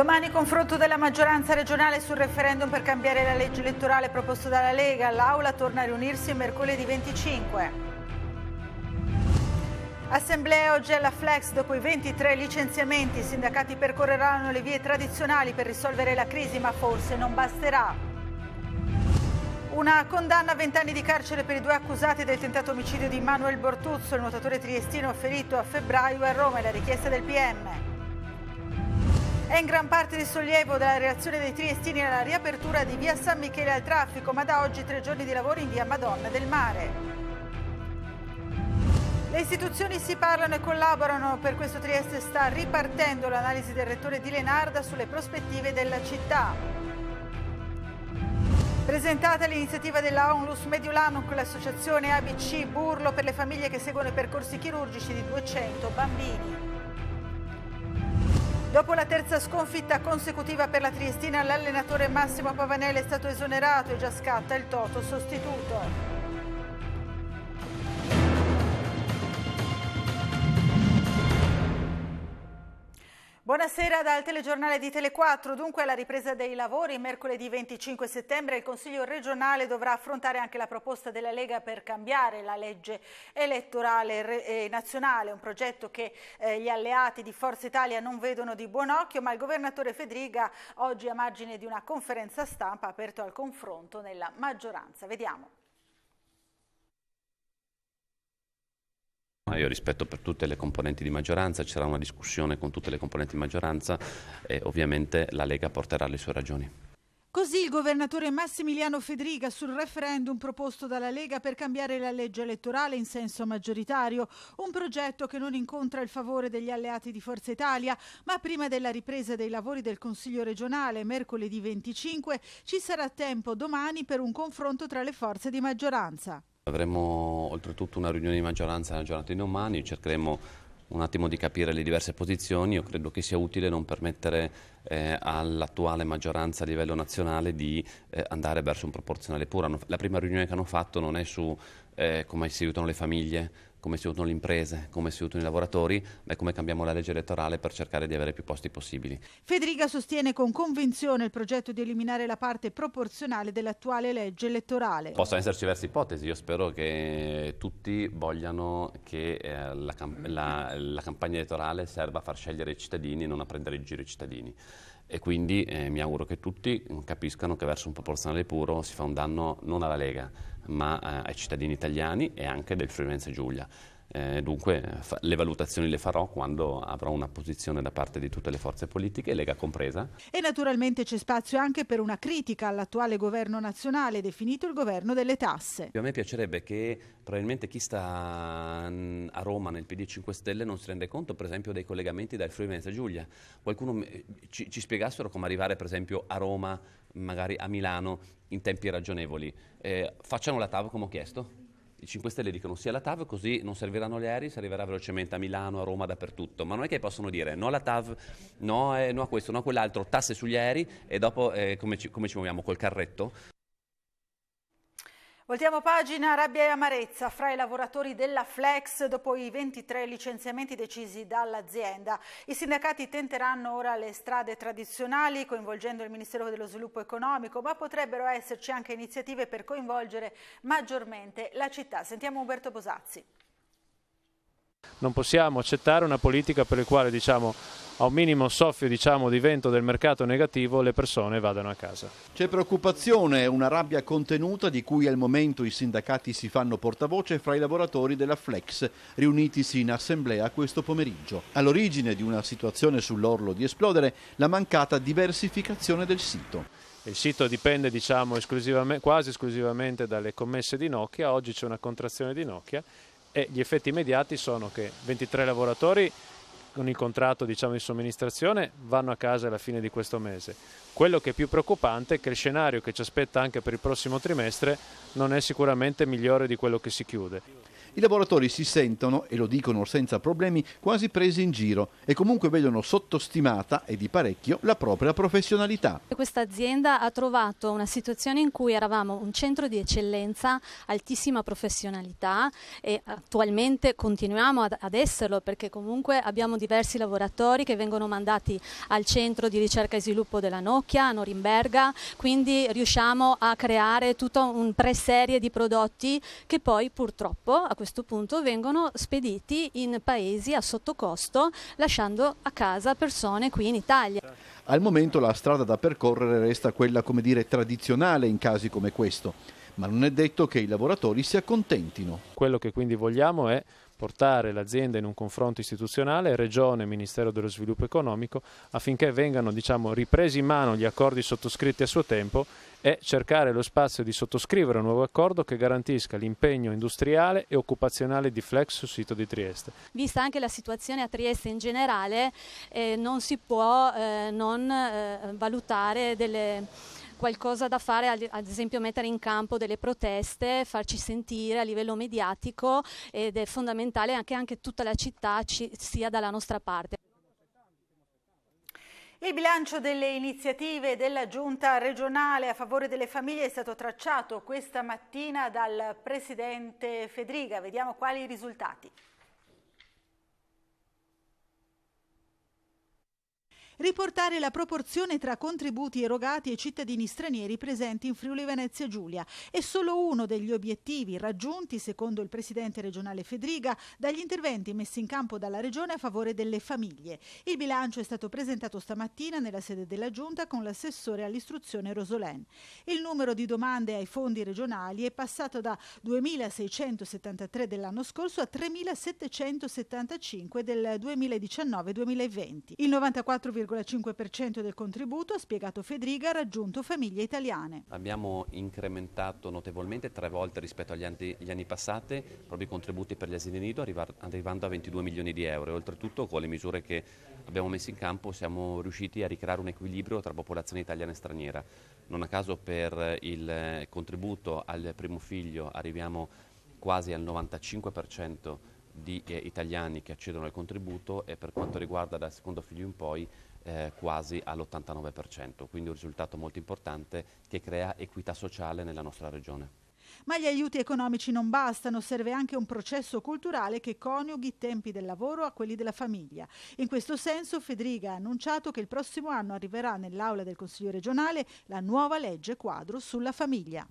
Domani confronto della maggioranza regionale sul referendum per cambiare la legge elettorale proposto dalla Lega. L'Aula torna a riunirsi mercoledì 25. Assemblea oggi alla Flex, dopo i 23 licenziamenti, i sindacati percorreranno le vie tradizionali per risolvere la crisi, ma forse non basterà. Una condanna a 20 anni di carcere per i due accusati del tentato omicidio di Manuel Bortuzzo, il nuotatore triestino ferito a febbraio a Roma, è la richiesta del PM. È in gran parte il sollievo della reazione dei triestini alla riapertura di via San Michele al traffico, ma da oggi tre giorni di lavoro in via Madonna del Mare. Le istituzioni si parlano e collaborano, per questo Trieste sta ripartendo l'analisi del rettore di Lenarda sulle prospettive della città. Presentata l'iniziativa della Onlus Mediolanum con l'associazione ABC Burlo per le famiglie che seguono i percorsi chirurgici di 200 bambini. Dopo la terza sconfitta consecutiva per la Triestina, l'allenatore Massimo Pavanelli è stato esonerato e già scatta il toto sostituto. Buonasera dal telegiornale di Tele4. Dunque alla ripresa dei lavori mercoledì 25 settembre il Consiglio regionale dovrà affrontare anche la proposta della Lega per cambiare la legge elettorale eh, nazionale, un progetto che eh, gli alleati di Forza Italia non vedono di buon occhio, ma il governatore Federica oggi a margine di una conferenza stampa ha aperto al confronto nella maggioranza. Vediamo. Io rispetto per tutte le componenti di maggioranza, ci sarà una discussione con tutte le componenti di maggioranza e ovviamente la Lega porterà le sue ragioni. Così il governatore Massimiliano Federica sul referendum proposto dalla Lega per cambiare la legge elettorale in senso maggioritario, un progetto che non incontra il favore degli alleati di Forza Italia, ma prima della ripresa dei lavori del Consiglio regionale mercoledì 25 ci sarà tempo domani per un confronto tra le forze di maggioranza. Avremo oltretutto una riunione di maggioranza nella giornata di domani, cercheremo un attimo di capire le diverse posizioni, io credo che sia utile non permettere eh, all'attuale maggioranza a livello nazionale di eh, andare verso un proporzionale puro. La prima riunione che hanno fatto non è su eh, come si aiutano le famiglie, come si aiutano le imprese, come si aiutano i lavoratori e come cambiamo la legge elettorale per cercare di avere più posti possibili. Federica sostiene con convinzione il progetto di eliminare la parte proporzionale dell'attuale legge elettorale. Possono esserci diverse ipotesi, io spero che tutti vogliano che eh, la, la, la, campagna elettorale serva a far scegliere i cittadini e non a prendere in giro i cittadini. E quindi eh, mi auguro che tutti capiscano che verso un proporzionale puro si fa un danno non alla Lega, ma eh, ai cittadini italiani e anche del Friulense Giulia. Eh, dunque fa, le valutazioni le farò quando avrò una posizione da parte di tutte le forze politiche, Lega compresa. E naturalmente c'è spazio anche per una critica all'attuale governo nazionale, definito il governo delle tasse. A me piacerebbe che probabilmente chi sta mm, a Roma nel PD 5 Stelle non si rende conto per esempio dei collegamenti dal Friuli Venezia Giulia. Qualcuno ci, ci spiegassero come arrivare per esempio a Roma, magari a Milano, in tempi ragionevoli. Eh, facciano la TAV come ho chiesto i 5 Stelle dicono sì alla TAV, così non serviranno gli aerei, si arriverà velocemente a Milano, a Roma, dappertutto. Ma non è che possono dire no alla TAV, no, eh, no a questo, no a quell'altro, tasse sugli aerei e dopo eh, come, ci, come ci muoviamo col carretto? Voltiamo pagina, rabbia e amarezza fra i lavoratori della Flex dopo i 23 licenziamenti decisi dall'azienda. I sindacati tenteranno ora le strade tradizionali coinvolgendo il Ministero dello Sviluppo Economico, ma potrebbero esserci anche iniziative per coinvolgere maggiormente la città. Sentiamo Umberto Bosazzi. Non possiamo accettare una politica per la quale diciamo a un minimo soffio diciamo, di vento del mercato negativo le persone vadano a casa. C'è preoccupazione, una rabbia contenuta di cui al momento i sindacati si fanno portavoce fra i lavoratori della Flex, riunitisi in assemblea questo pomeriggio. All'origine di una situazione sull'orlo di esplodere la mancata diversificazione del sito. Il sito dipende diciamo, esclusivamente, quasi esclusivamente dalle commesse di Nokia, oggi c'è una contrazione di Nokia e gli effetti immediati sono che 23 lavoratori con il contratto diciamo, in somministrazione vanno a casa alla fine di questo mese. Quello che è più preoccupante è che il scenario che ci aspetta anche per il prossimo trimestre non è sicuramente migliore di quello che si chiude. I lavoratori si sentono, e lo dicono senza problemi, quasi presi in giro e comunque vedono sottostimata e di parecchio la propria professionalità. Questa azienda ha trovato una situazione in cui eravamo un centro di eccellenza, altissima professionalità e attualmente continuiamo ad, ad esserlo perché comunque abbiamo diversi lavoratori che vengono mandati al centro di ricerca e sviluppo della Nokia a Norimberga, quindi riusciamo a creare tutta una pre-serie di prodotti che poi purtroppo a questo punto vengono spediti in paesi a sottocosto, lasciando a casa persone qui in Italia. Al momento la strada da percorrere resta quella, come dire, tradizionale in casi come questo, ma non è detto che i lavoratori si accontentino. Quello che quindi vogliamo è portare l'azienda in un confronto istituzionale, Regione Ministero dello Sviluppo Economico, affinché vengano diciamo, ripresi in mano gli accordi sottoscritti a suo tempo e cercare lo spazio di sottoscrivere un nuovo accordo che garantisca l'impegno industriale e occupazionale di Flex sul sito di Trieste. Vista anche la situazione a Trieste in generale, eh, non si può eh, non eh, valutare delle qualcosa da fare, ad esempio mettere in campo delle proteste, farci sentire a livello mediatico ed è fondamentale che anche tutta la città ci sia dalla nostra parte. Il bilancio delle iniziative della Giunta regionale a favore delle famiglie è stato tracciato questa mattina dal Presidente Federica. Vediamo quali risultati. riportare la proporzione tra contributi erogati e cittadini stranieri presenti in Friuli Venezia Giulia. È solo uno degli obiettivi raggiunti, secondo il presidente regionale Fedriga, dagli interventi messi in campo dalla Regione a favore delle famiglie. Il bilancio è stato presentato stamattina nella sede della Giunta con l'assessore all'istruzione Rosolen. Il numero di domande ai fondi regionali è passato da 2.673 dell'anno scorso a 3.775 del 2019-2020. Il 94,5 l'8,5% del contributo, ha spiegato Fedriga, ha raggiunto famiglie italiane. Abbiamo incrementato notevolmente, tre volte rispetto agli anni, anni passati, proprio i contributi per gli asili nido, arrivando a 22 milioni di euro. Oltretutto con le misure che abbiamo messo in campo siamo riusciti a ricreare un equilibrio tra popolazione italiana e straniera. Non a caso per il contributo al primo figlio arriviamo quasi al 95% di eh, italiani che accedono al contributo e per quanto riguarda dal secondo figlio in poi eh, quasi all'89%, quindi un risultato molto importante che crea equità sociale nella nostra regione. Ma gli aiuti economici non bastano, serve anche un processo culturale che coniughi i tempi del lavoro a quelli della famiglia. In questo senso Federica ha annunciato che il prossimo anno arriverà nell'aula del Consiglio regionale la nuova legge quadro sulla famiglia.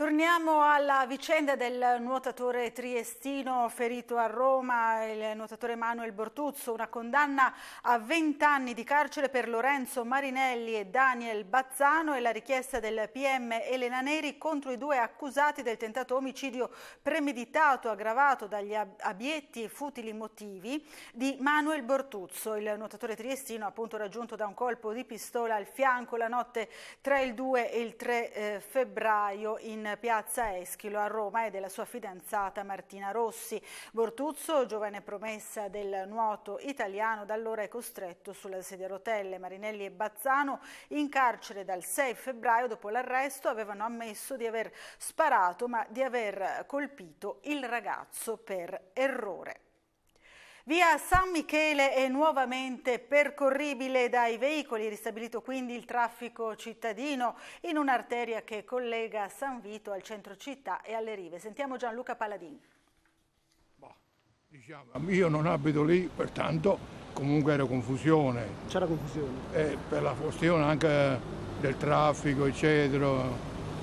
Torniamo alla vicenda del nuotatore triestino ferito a Roma, il nuotatore Manuel Bortuzzo, una condanna a 20 anni di carcere per Lorenzo Marinelli e Daniel Bazzano e la richiesta del PM Elena Neri contro i due accusati del tentato omicidio premeditato aggravato dagli abietti e futili motivi di Manuel Bortuzzo, il nuotatore triestino appunto raggiunto da un colpo di pistola al fianco la notte tra il 2 e il 3 eh, febbraio in piazza Eschilo a Roma e della sua fidanzata Martina Rossi. Bortuzzo, giovane promessa del nuoto italiano, da allora è costretto sulla sedia a rotelle. Marinelli e Bazzano, in carcere dal 6 febbraio dopo l'arresto, avevano ammesso di aver sparato ma di aver colpito il ragazzo per errore. Via San Michele è nuovamente percorribile dai veicoli, ristabilito quindi il traffico cittadino in un'arteria che collega San Vito al centro città e alle rive. Sentiamo Gianluca Paladin. Diciamo, io non abito lì, pertanto comunque era confusione. C'era confusione? Eh, per la questione anche del traffico, eccetera,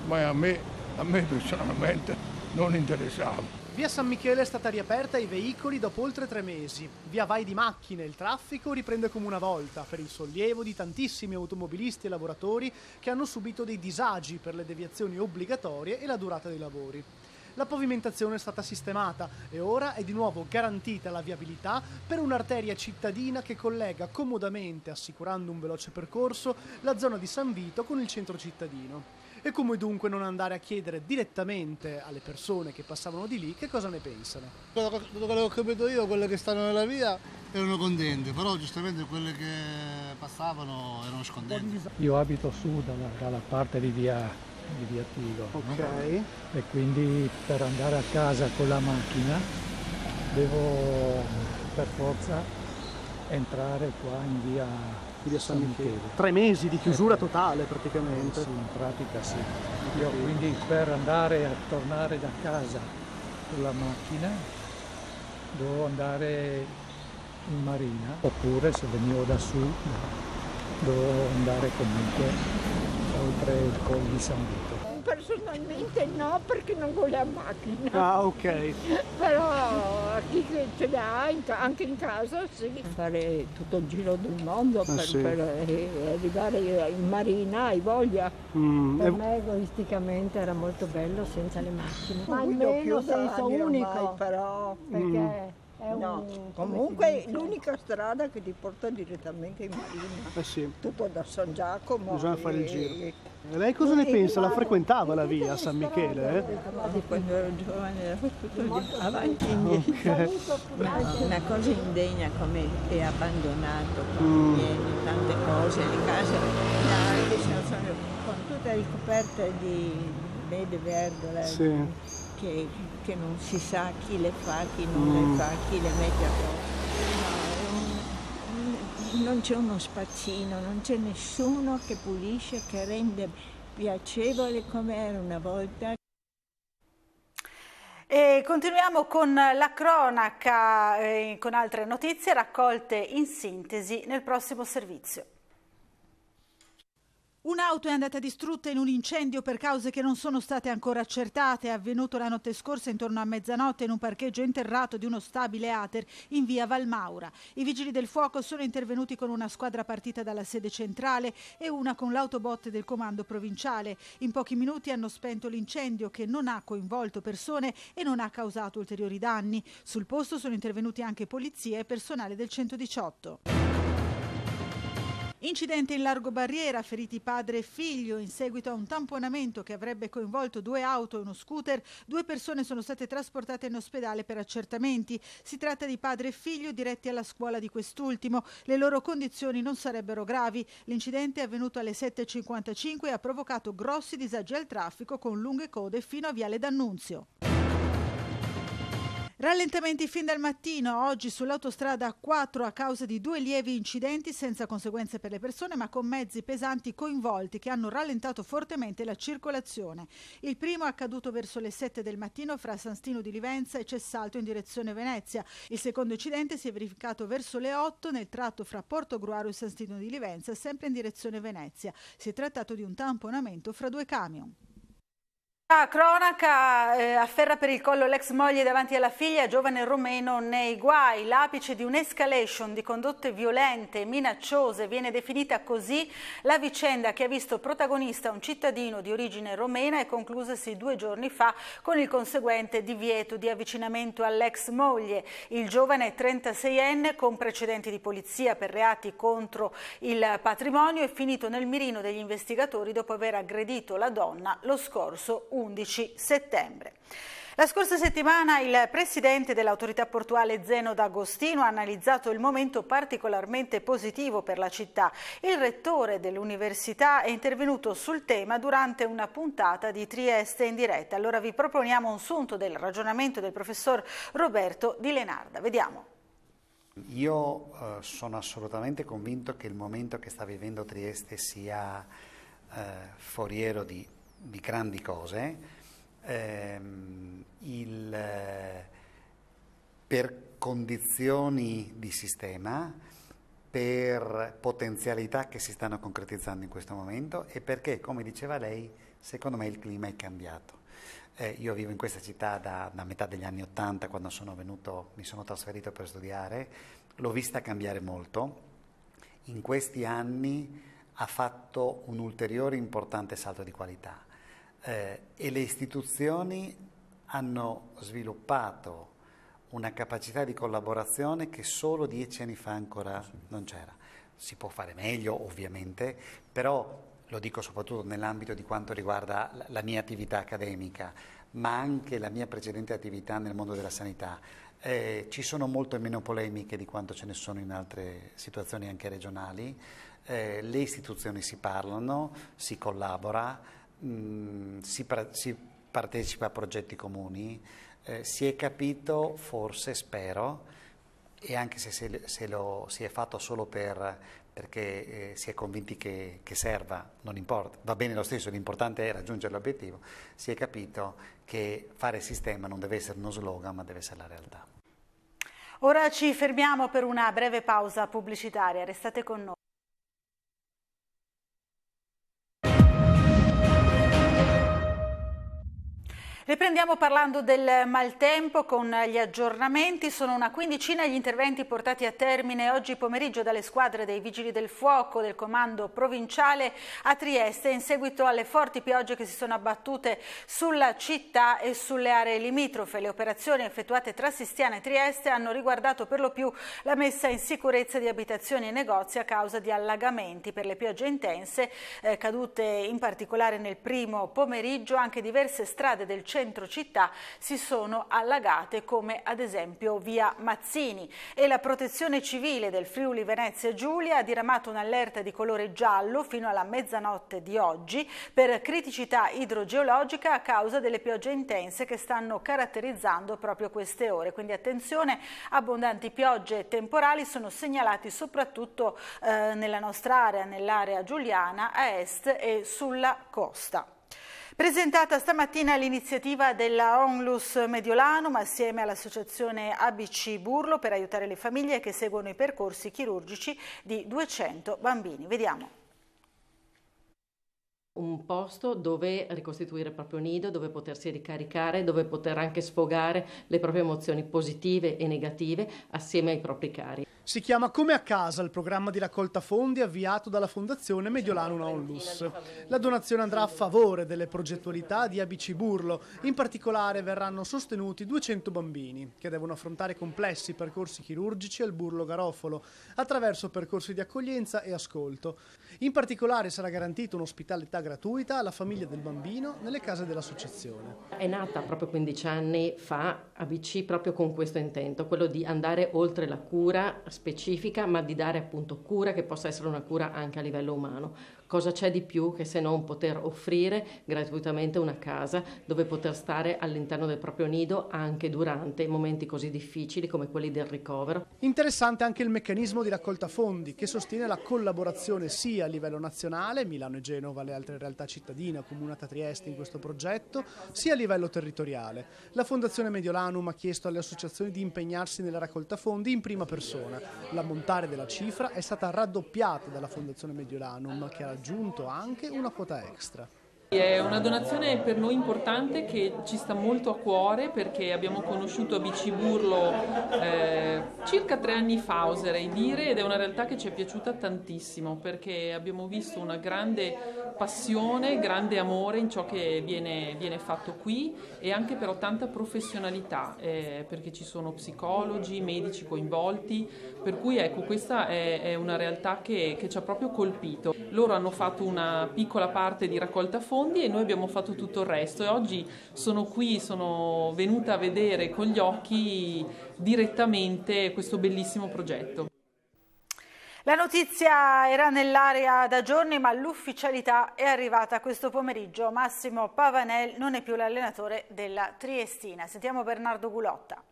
ma a me, a me personalmente non interessava. Via San Michele è stata riaperta ai veicoli dopo oltre tre mesi. Via vai di macchine, il traffico riprende come una volta, per il sollievo di tantissimi automobilisti e lavoratori che hanno subito dei disagi per le deviazioni obbligatorie e la durata dei lavori. La pavimentazione è stata sistemata e ora è di nuovo garantita la viabilità per un'arteria cittadina che collega comodamente, assicurando un veloce percorso, la zona di San Vito con il centro cittadino e come dunque non andare a chiedere direttamente alle persone che passavano di lì che cosa ne pensano. Quello, quello che ho capito io, quelle che stanno nella via erano contente, però giustamente quelle che passavano erano scontenti. Io abito su dalla, dalla parte di via di via Tigo okay. e quindi per andare a casa con la macchina devo per forza entrare qua in via di via San, Michele. Tre mesi di chiusura eh, totale praticamente. Sì, in pratica sì. Io quindi per andare a tornare da casa con la macchina devo andare in marina oppure se venivo da su dovevo andare comunque oltre il col di San Vito personalmente no perché non vuole la macchina. Ah ok. Però chi ce l'ha anche in casa sì. Fare tutto il giro del mondo ah, per, sì. per, eh, arrivare in marina hai voglia. Mm, per e... me egoisticamente era molto bello senza le macchine. Ma almeno senso unico. Ormai, però mm. perché... Mm No, un... comunque è l'unica strada che ti porta direttamente in Marina. Eh sì. Tutto da San Giacomo. Bisogna e... fare il giro. E lei cosa ne pensa? La frequentava la via San Michele? Eh? Quando ero giovane era tutto frequentavo avanti e indietro. Okay. Una cosa indegna come è abbandonato, con mm. tante cose, le case anche se sono con tutte ricoperte di verde, verdole. Sì. Che che non si sa chi le fa, chi non mm. le fa, chi le mette a posto. non c'è uno spazzino, non c'è nessuno che pulisce, che rende piacevole come era una volta. E continuiamo con la cronaca e eh, con altre notizie raccolte in sintesi nel prossimo servizio. Un'auto è andata distrutta in un incendio per cause che non sono state ancora accertate, è avvenuto la notte scorsa intorno a mezzanotte in un parcheggio interrato di uno stabile Ater in via Valmaura. I vigili del fuoco sono intervenuti con una squadra partita dalla sede centrale e una con l'autobot del comando provinciale. In pochi minuti hanno spento l'incendio che non ha coinvolto persone e non ha causato ulteriori danni. Sul posto sono intervenuti anche polizia e personale del 118. Incidente in largo barriera, feriti padre e figlio in seguito a un tamponamento che avrebbe coinvolto due auto e uno scooter. Due persone sono state trasportate in ospedale per accertamenti. Si tratta di padre e figlio diretti alla scuola di quest'ultimo. Le loro condizioni non sarebbero gravi. L'incidente è avvenuto alle 7.55 e ha provocato grossi disagi al traffico con lunghe code fino a Viale D'Annunzio. Rallentamenti fin dal mattino, oggi sull'autostrada 4 a causa di due lievi incidenti senza conseguenze per le persone ma con mezzi pesanti coinvolti che hanno rallentato fortemente la circolazione. Il primo è accaduto verso le 7 del mattino fra Sanstino di Livenza e Cessalto in direzione Venezia. Il secondo incidente si è verificato verso le 8 nel tratto fra Porto Gruaro e Sanstino di Livenza sempre in direzione Venezia. Si è trattato di un tamponamento fra due camion. La ah, cronaca eh, afferra per il collo l'ex moglie davanti alla figlia, giovane romeno nei guai. L'apice di un'escalation di condotte violente e minacciose viene definita così la vicenda che ha visto protagonista un cittadino di origine romena e conclusasi due giorni fa con il conseguente divieto di avvicinamento all'ex moglie. Il giovane 36enne con precedenti di polizia per reati contro il patrimonio è finito nel mirino degli investigatori dopo aver aggredito la donna lo scorso 1 11 settembre. La scorsa settimana il presidente dell'autorità portuale Zeno D'Agostino ha analizzato il momento particolarmente positivo per la città. Il rettore dell'università è intervenuto sul tema durante una puntata di Trieste in diretta. Allora vi proponiamo un sunto del ragionamento del professor Roberto Di Lenarda. Vediamo. Io eh, sono assolutamente convinto che il momento che sta vivendo Trieste sia eh, foriero di di grandi cose, ehm, il, eh, per condizioni di sistema, per potenzialità che si stanno concretizzando in questo momento e perché, come diceva lei, secondo me il clima è cambiato. Eh, io vivo in questa città da, da metà degli anni Ottanta, quando sono venuto, mi sono trasferito per studiare, l'ho vista cambiare molto. In questi anni ha fatto un ulteriore importante salto di qualità eh, e le istituzioni hanno sviluppato una capacità di collaborazione che solo dieci anni fa ancora sì. non c'era. Si può fare meglio ovviamente, però lo dico soprattutto nell'ambito di quanto riguarda la mia attività accademica, ma anche la mia precedente attività nel mondo della sanità. Eh, ci sono molto meno polemiche di quanto ce ne sono in altre situazioni anche regionali, eh, le istituzioni si parlano, si collabora, mh, mm, si, si, partecipa a progetti comuni, eh, si è capito, forse spero, e anche se, se, se lo si è fatto solo per, perché eh, si è convinti che, che, serva, non importa, va bene lo stesso, l'importante è raggiungere l'obiettivo, si è capito che fare sistema non deve essere uno slogan ma deve essere la realtà. Ora ci fermiamo per una breve pausa pubblicitaria, restate con noi. Riprendiamo parlando del maltempo con gli aggiornamenti. Sono una quindicina gli interventi portati a termine oggi pomeriggio dalle squadre dei Vigili del Fuoco del Comando Provinciale a Trieste in seguito alle forti piogge che si sono abbattute sulla città e sulle aree limitrofe. Le operazioni effettuate tra Sistiana e Trieste hanno riguardato per lo più la messa in sicurezza di abitazioni e negozi a causa di allagamenti per le piogge intense, eh, cadute in particolare nel primo pomeriggio anche diverse strade del centro centro città si sono allagate come ad esempio via Mazzini e la protezione civile del Friuli Venezia Giulia ha diramato un'allerta di colore giallo fino alla mezzanotte di oggi per criticità idrogeologica a causa delle piogge intense che stanno caratterizzando proprio queste ore. Quindi attenzione, abbondanti piogge temporali sono segnalati soprattutto eh, nella nostra area, nell'area giuliana, a est e sulla costa. Presentata stamattina l'iniziativa della Onlus Mediolanum assieme all'associazione ABC Burlo per aiutare le famiglie che seguono i percorsi chirurgici di 200 bambini. Vediamo un posto dove ricostituire il proprio nido, dove potersi ricaricare, dove poter anche sfogare le proprie emozioni positive e negative assieme ai propri cari. Si chiama Come a casa il programma di raccolta fondi avviato dalla Fondazione Mediolanum Onlus. La donazione andrà a favore delle progettualità di ABC Burlo, in particolare verranno sostenuti 200 bambini che devono affrontare complessi percorsi chirurgici al Burlo Garofolo attraverso percorsi di accoglienza e ascolto. In particolare sarà garantito un'ospitalità gratuita alla famiglia del bambino nelle case dell'associazione. È nata proprio 15 anni fa ABC proprio con questo intento, quello di andare oltre la cura specifica, ma di dare appunto cura che possa essere una cura anche a livello umano. Cosa c'è di più che se non poter offrire gratuitamente una casa dove poter stare all'interno del proprio nido anche durante momenti così difficili come quelli del ricovero. Interessante anche il meccanismo di raccolta fondi che sostiene la collaborazione sia a livello nazionale, Milano e Genova, le altre realtà cittadine, Comunata Trieste in questo progetto, sia a livello territoriale. La Fondazione Mediolanum ha chiesto alle associazioni di impegnarsi nella raccolta fondi in prima persona. L'ammontare della cifra è stata raddoppiata dalla Fondazione Mediolanum che ha aggiunto anche una quota extra. È una donazione per noi importante che ci sta molto a cuore perché abbiamo conosciuto ABC Burlo eh, circa tre anni fa, oserei dire, ed è una realtà che ci è piaciuta tantissimo perché abbiamo visto una grande passione, grande amore in ciò che viene, viene fatto qui e anche però tanta professionalità eh, perché ci sono psicologi, medici coinvolti, per cui ecco questa è, è una realtà che, che, ci ha proprio colpito. Loro hanno fatto una piccola parte di raccolta fondi e noi abbiamo fatto tutto il resto e oggi sono qui, sono venuta a vedere con gli occhi direttamente questo bellissimo progetto. La notizia era nell'area da giorni ma l'ufficialità è arrivata questo pomeriggio. Massimo Pavanel non è più l'allenatore della Triestina. Sentiamo Bernardo Gulotta.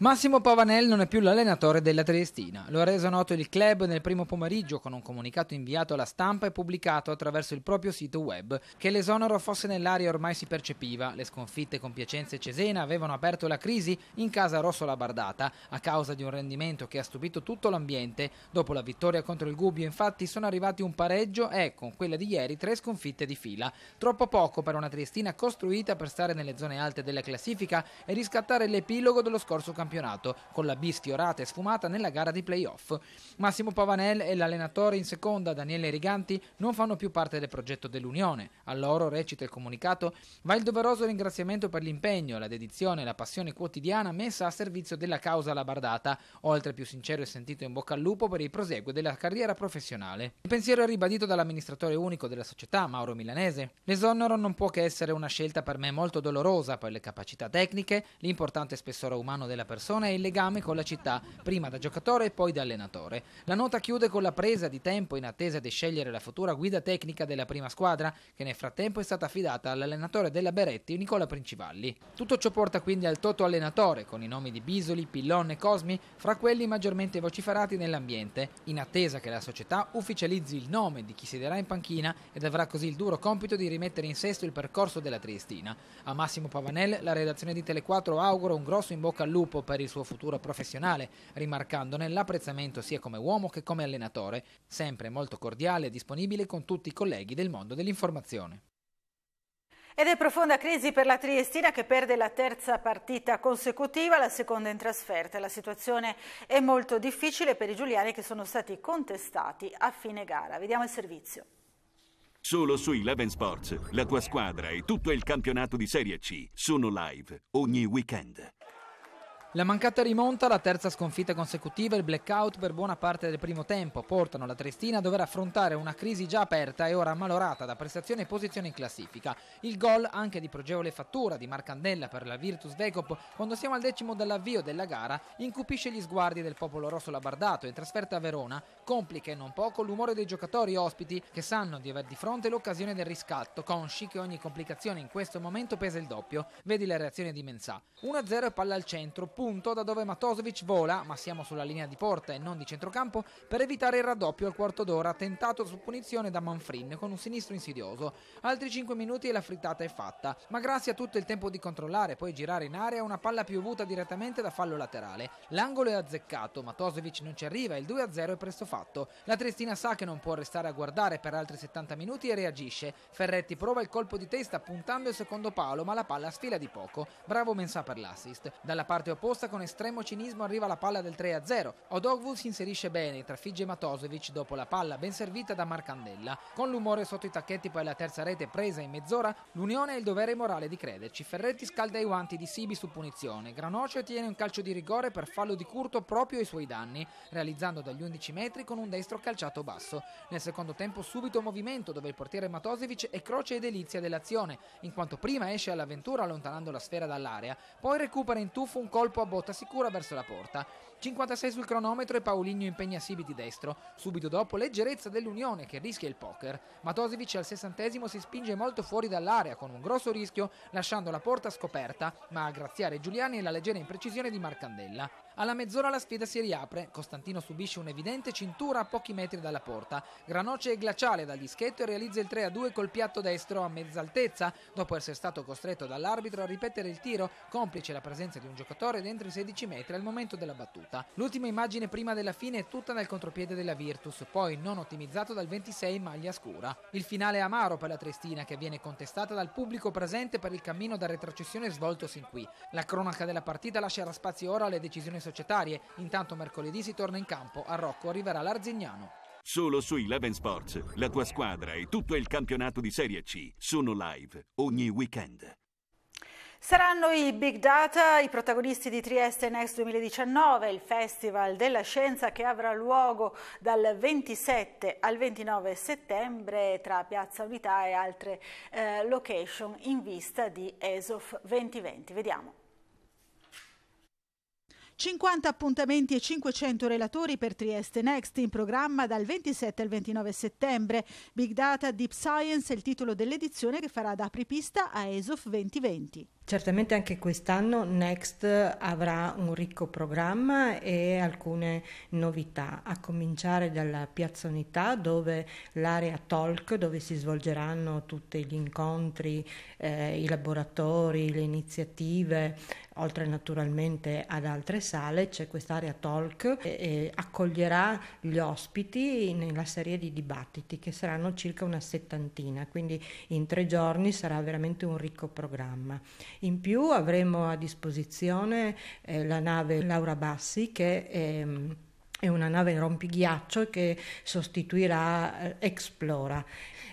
Massimo Pavanel non è più l'allenatore della Triestina. Lo ha reso noto il club nel primo pomeriggio con un comunicato inviato alla stampa e pubblicato attraverso il proprio sito web. Che l'esonero fosse nell'aria ormai si percepiva. Le sconfitte con Piacenza e Cesena avevano aperto la crisi in casa Rossola Bardata a causa di un rendimento che ha stupito tutto l'ambiente. Dopo la vittoria contro il Gubbio, infatti, sono arrivati un pareggio e, con quella di ieri, tre sconfitte di fila. Troppo poco per una Triestina costruita per stare nelle zone alte della classifica e riscattare l'epilogo dello scorso campionato campionato, con la B sfiorata e sfumata nella gara di playoff. Massimo Pavanel e l'allenatore in seconda, Daniele Riganti, non fanno più parte del progetto dell'Unione. A loro, recita il comunicato, va il doveroso ringraziamento per l'impegno, la dedizione e la passione quotidiana messa a servizio della causa alla bardata, oltre più sincero e sentito in bocca al lupo per il proseguo della carriera professionale. Il pensiero è ribadito dall'amministratore unico della società, Mauro Milanese. L'esonero non può che essere una scelta per me molto dolorosa per le capacità tecniche, l'importante spessore umano della persona persona e il legame con la città, prima da giocatore e poi da allenatore. La nota chiude con la presa di tempo in attesa di scegliere la futura guida tecnica della prima squadra, che nel frattempo è stata affidata all'allenatore della Beretti, Nicola Principalli. Tutto ciò porta quindi al toto allenatore, con i nomi di Bisoli, Pillon e Cosmi, fra quelli maggiormente vociferati nell'ambiente, in attesa che la società ufficializzi il nome di chi siederà in panchina ed avrà così il duro compito di rimettere in sesto il percorso della Triestina. A Massimo Pavanel la redazione di Telequadro augura un grosso in bocca al lupo per il suo futuro professionale, rimarcandone l'apprezzamento sia come uomo che come allenatore, sempre molto cordiale e disponibile con tutti i colleghi del mondo dell'informazione. Ed è profonda crisi per la Triestina che perde la terza partita consecutiva, la seconda in trasferta. La situazione è molto difficile per i giuliani che sono stati contestati a fine gara. Vediamo il servizio. Solo su Eleven Sports, la tua squadra e tutto il campionato di Serie C sono live ogni weekend. La mancata rimonta, la terza sconfitta consecutiva e il blackout per buona parte del primo tempo portano la Triestina a dover affrontare una crisi già aperta e ora malorata da prestazione e posizione in classifica. Il gol anche di pregevole fattura di Marcandella per la Virtus Vecop quando siamo al decimo dell'avvio della gara incupisce gli sguardi del popolo rosso labardato in trasferta a Verona, complica e non poco l'umore dei giocatori ospiti che sanno di aver di fronte l'occasione del riscatto, consci che ogni complicazione in questo momento pesa il doppio. Vedi la reazione di Mensah. 1-0 e palla al centro, punto da dove Matosevic vola, ma siamo sulla linea di porta e non di centrocampo, per evitare il raddoppio al quarto d'ora tentato su punizione da Manfrin con un sinistro insidioso. Altri 5 minuti e la frittata è fatta, ma grazie a tutto il tempo di controllare e poi girare in area una palla piovuta direttamente da fallo laterale. L'angolo è azzeccato, Matosevic non ci arriva e il 2-0 è presto fatto. La Triestina sa che non può restare a guardare per altri 70 minuti e reagisce. Ferretti prova il colpo di testa puntando il secondo palo, ma la palla sfila di poco. Bravo Mensa per l'assist. Dalla parte opposta opposta con estremo cinismo arriva la palla del 3-0. Odogwu si inserisce bene e trafigge Matosevic dopo la palla ben servita da Marcandella. Con l'umore sotto i tacchetti poi la terza rete presa in mezz'ora, l'Unione ha il dovere morale di crederci. Ferretti scalda i guanti di Sibi su punizione. Granocio tiene un calcio di rigore per fallo di Curto proprio ai suoi danni, realizzando dagli 11 metri con un destro calciato basso. Nel secondo tempo subito movimento dove il portiere Matosevic è croce ed delizia dell'azione, in quanto prima esce all'avventura allontanando la sfera dall'area, poi recupera in tuffo un colpo a botta sicura verso la porta. 56 sul cronometro e Paoligno impegna Sibiti destro, subito dopo leggerezza dell'Unione che rischia il poker. Matosevic al sessantesimo si spinge molto fuori dall'area con un grosso rischio lasciando la porta scoperta, ma a graziare Giuliani la leggera imprecisione di Marcandella. Alla mezz'ora la sfida si riapre, Costantino subisce un'evidente cintura a pochi metri dalla porta, Granoce è glaciale dal dischetto e realizza il 3-2 col piatto destro a mezza altezza, dopo essere stato costretto dall'arbitro a ripetere il tiro, complice la presenza di un giocatore dentro i 16 metri al momento della battuta battuta. L'ultima immagine prima della fine è tutta nel contropiede della Virtus, poi non ottimizzato dal 26 maglia scura. Il finale è amaro per la Trestina che viene contestata dal pubblico presente per il cammino da retrocessione svolto sin qui. La cronaca della partita lascerà spazio ora alle decisioni societarie, intanto mercoledì si torna in campo, a Rocco arriverà l'Arzignano. Solo su Eleven Sports, la tua squadra e tutto il campionato di Serie C sono live ogni weekend. Saranno i Big Data i protagonisti di Trieste Next 2019, il Festival della Scienza che avrà luogo dal 27 al 29 settembre tra Piazza Unità e altre eh, location in vista di ESOF 2020. Vediamo. 50 appuntamenti e 500 relatori per Trieste Next in programma dal 27 al 29 settembre. Big Data Deep Science è il titolo dell'edizione che farà da apripista a ESOF 2020. Certamente anche quest'anno Next avrà un ricco programma e alcune novità, a cominciare dalla Piazza Unità dove l'area talk, dove si svolgeranno tutti gli incontri, eh, i laboratori, le iniziative, oltre naturalmente ad altre sale, c'è quest'area talk e, e accoglierà gli ospiti nella serie di dibattiti che saranno circa una settantina, quindi in tre giorni sarà veramente un ricco programma. In più avremo a disposizione eh, la nave Laura Bassi che è, mm, è una nave rompighiaccio che sostituirà eh, Explora.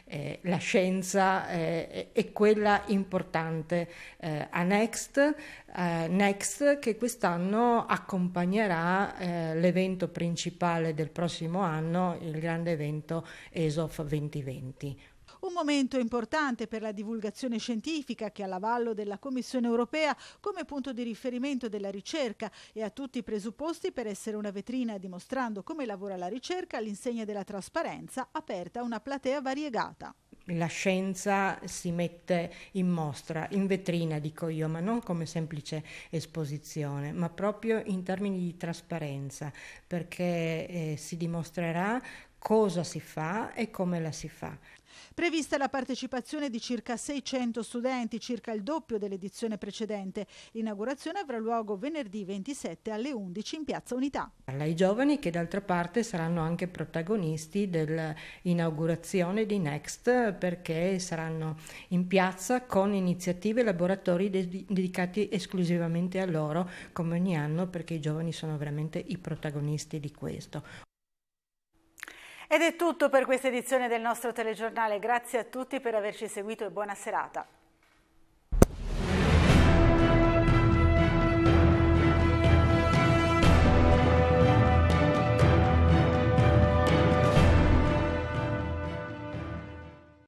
Eh, la scienza eh, è quella importante eh, a Next, eh, Next che quest'anno accompagnerà eh, l'evento principale del prossimo anno, il grande evento ESOF 2020. Un momento importante per la divulgazione scientifica che ha l'avallo della Commissione europea come punto di riferimento della ricerca e ha tutti i presupposti per essere una vetrina dimostrando come lavora la ricerca all'insegna della trasparenza aperta a una platea variegata la scienza si mette in mostra, in vetrina dico io, ma non come semplice esposizione, ma proprio in termini di trasparenza, perché eh, si dimostrerà cosa si fa e come la si fa. Prevista la partecipazione di circa 600 studenti, circa il doppio dell'edizione precedente. L'inaugurazione avrà luogo venerdì 27 alle 11 in Piazza Unità. Parla Ai giovani che d'altra parte saranno anche protagonisti dell'inaugurazione di Next perché saranno in piazza con iniziative e laboratori de- dedicati esclusivamente a loro come ogni anno perché i giovani sono veramente i protagonisti di questo. Ed è tutto per questa edizione del nostro telegiornale. Grazie a tutti per averci seguito e buona serata.